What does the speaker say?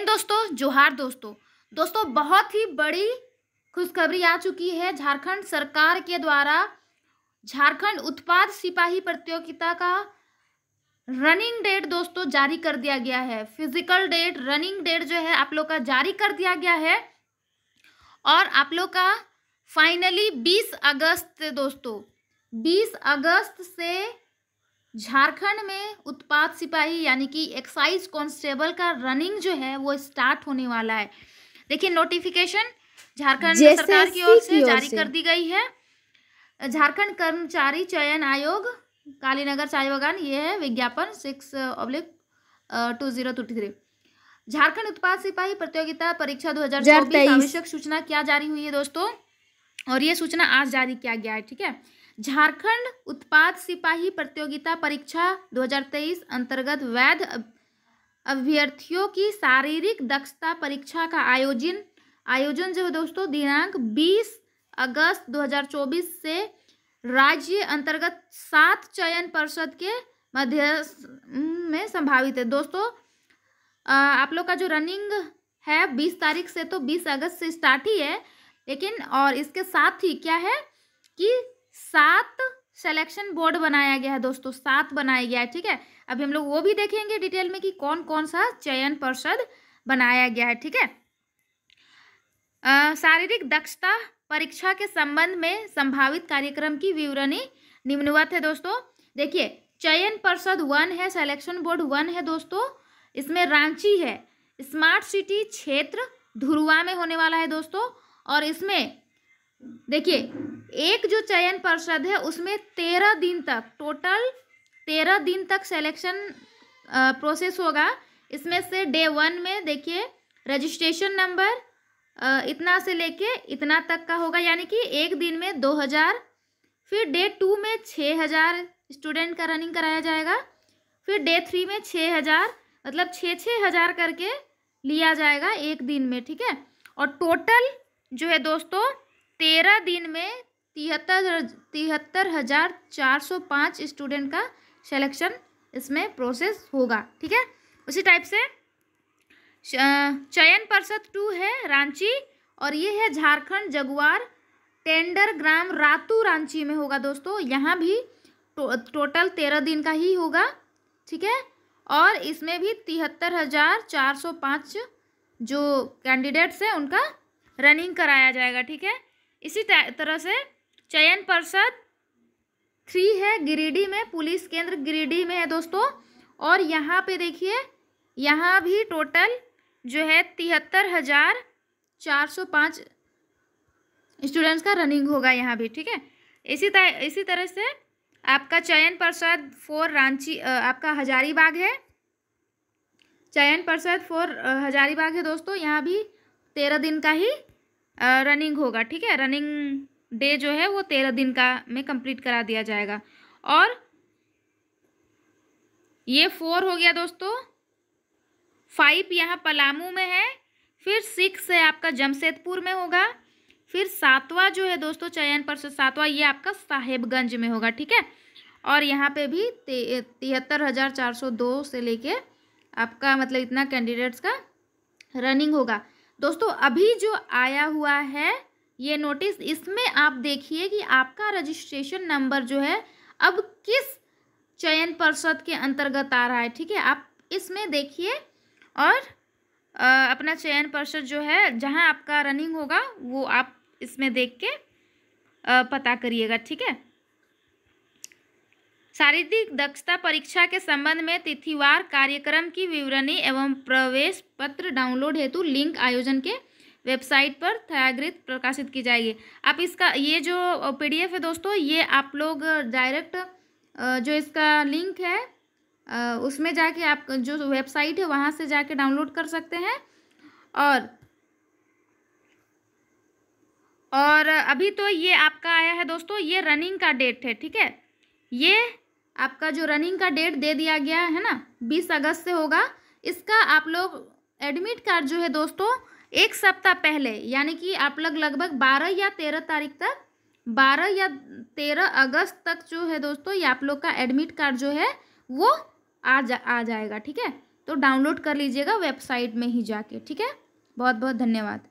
जैन दोस्तों जोहार दोस्तों दोस्तों बहुत ही बड़ी खुशखबरी आ चुकी है झारखंड सरकार के द्वारा झारखंड उत्पाद सिपाही प्रतियोगिता का रनिंग डेट दोस्तों जारी कर दिया गया है फिजिकल डेट रनिंग डेट जो है आप लोग का जारी कर दिया गया है और आप लोग का फाइनली 20 अगस्त दोस्तों 20 अगस्त से झारखंड में उत्पाद सिपाही यानी कि एक्साइज कांस्टेबल का रनिंग जो है वो स्टार्ट होने वाला है देखिए नोटिफिकेशन झारखंड सरकार की ओर से जारी कर दी गई है झारखंड कर्मचारी चयन आयोग कालीनगर चाय बगान ये है विज्ञापन six oblique two zero two three Jharkhand उत्पाद सिपाही प्रतियोगिता परीक्षा दो हजार आवश्यक सूचना क्या जारी हुई है दोस्तों और ये सूचना आज जारी किया गया है ठीक है झारखंड उत्पाद सिपाही प्रतियोगिता परीक्षा 2023 अंतर्गत वैध अभ्यर्थियों की शारीरिक दक्षता परीक्षा का आयोजन आयोजन जो है दोस्तों दिनांक 20 अगस्त 2024 से राज्य अंतर्गत सात चयन परिषद के मध्य में संभावित है दोस्तों आप लोग का जो रनिंग है बीस तारीख से तो बीस अगस्त से स्टार्ट ही है लेकिन और इसके साथ ही क्या है कि सात सेलेक्शन बोर्ड बनाया गया है दोस्तों सात बनाया गया है ठीक है अभी हम लोग वो भी देखेंगे डिटेल में कि कौन कौन सा चयन पर्षद बनाया गया है ठीक है शारीरिक दक्षता परीक्षा के संबंध में संभावित कार्यक्रम की विवरणी निम्नवत है दोस्तों देखिए चयन पर्षद वन है सिलेक्शन बोर्ड वन है दोस्तों इसमें रांची है स्मार्ट सिटी क्षेत्र धुरुआ में होने वाला है दोस्तों और इसमें देखिए एक जो चयन पर्षद है उसमें तेरह दिन तक टोटल तेरह दिन तक सेलेक्शन प्रोसेस होगा इसमें से डे वन में देखिए रजिस्ट्रेशन नंबर इतना से लेके इतना तक का होगा यानी कि एक दिन में दो हज़ार फिर डे टू में छः हज़ार स्टूडेंट का रनिंग कराया जाएगा फिर डे थ्री में छः हज़ार मतलब छः छः हज़ार करके लिया जाएगा एक दिन में ठीक है और टोटल जो है दोस्तों तेरह दिन में तिहत्तर तिहत्तर हज़ार चार सौ पाँच स्टूडेंट का सिलेक्शन इसमें प्रोसेस होगा ठीक है उसी टाइप से चयन परिषद टू है रांची और ये है झारखंड जगुआर टेंडर ग्राम रातू रांची में होगा दोस्तों यहाँ भी टो, टोटल तेरह दिन का ही होगा ठीक है और इसमें भी तिहत्तर हज़ार चार सौ पाँच जो कैंडिडेट्स हैं उनका रनिंग कराया जाएगा ठीक है इसी तरह से चयन पर्षद थ्री है गिरिडीह में पुलिस केंद्र गिरिडीह में है दोस्तों और यहाँ पे देखिए यहाँ भी टोटल जो है तिहत्तर हज़ार चार सौ पाँच स्टूडेंट्स का रनिंग होगा यहाँ भी ठीक है इसी तरह इसी तरह से आपका चयन पर्षद फोर रांची आपका हजारीबाग है चयन पर्षद फोर हजारीबाग है दोस्तों यहाँ भी तेरह दिन का ही रनिंग होगा ठीक है रनिंग डे जो है वो तेरह दिन का में कंप्लीट करा दिया जाएगा और ये फोर हो गया दोस्तों फाइव यहाँ पलामू में है फिर सिक्स है आपका जमशेदपुर में होगा फिर सातवां जो है दोस्तों चयन पर सातवां ये आपका साहेबगंज में होगा ठीक है और यहाँ पे भी तिहत्तर हज़ार चार सौ दो से लेके आपका मतलब इतना कैंडिडेट्स का रनिंग होगा दोस्तों अभी जो आया हुआ है ये नोटिस इसमें आप देखिए कि आपका रजिस्ट्रेशन नंबर जो है अब किस चयन पर्षद के अंतर्गत आ रहा है ठीक है आप इसमें देखिए और आ, अपना चयन पर्षद जो है जहां आपका रनिंग होगा वो आप इसमें देख के आ, पता करिएगा ठीक है शारीरिक दक्षता परीक्षा के संबंध में तिथिवार कार्यक्रम की विवरणी एवं प्रवेश पत्र डाउनलोड हेतु लिंक आयोजन के वेबसाइट पर थयागृत प्रकाशित की जाएगी आप इसका ये जो पीडीएफ है दोस्तों ये आप लोग डायरेक्ट जो इसका लिंक है उसमें जाके आप जो वेबसाइट है वहाँ से जाके डाउनलोड कर सकते हैं और और अभी तो ये आपका आया है दोस्तों ये रनिंग का डेट है ठीक है ये आपका जो रनिंग का डेट दे दिया गया है ना बीस अगस्त से होगा इसका आप लोग एडमिट कार्ड जो है दोस्तों एक सप्ताह पहले यानी कि आप लोग लगभग बारह या तेरह तारीख तक बारह या तेरह अगस्त तक जो है दोस्तों ये आप लोग का एडमिट कार्ड जो है वो आ जा आ जाएगा ठीक है तो डाउनलोड कर लीजिएगा वेबसाइट में ही जाके ठीक है बहुत बहुत धन्यवाद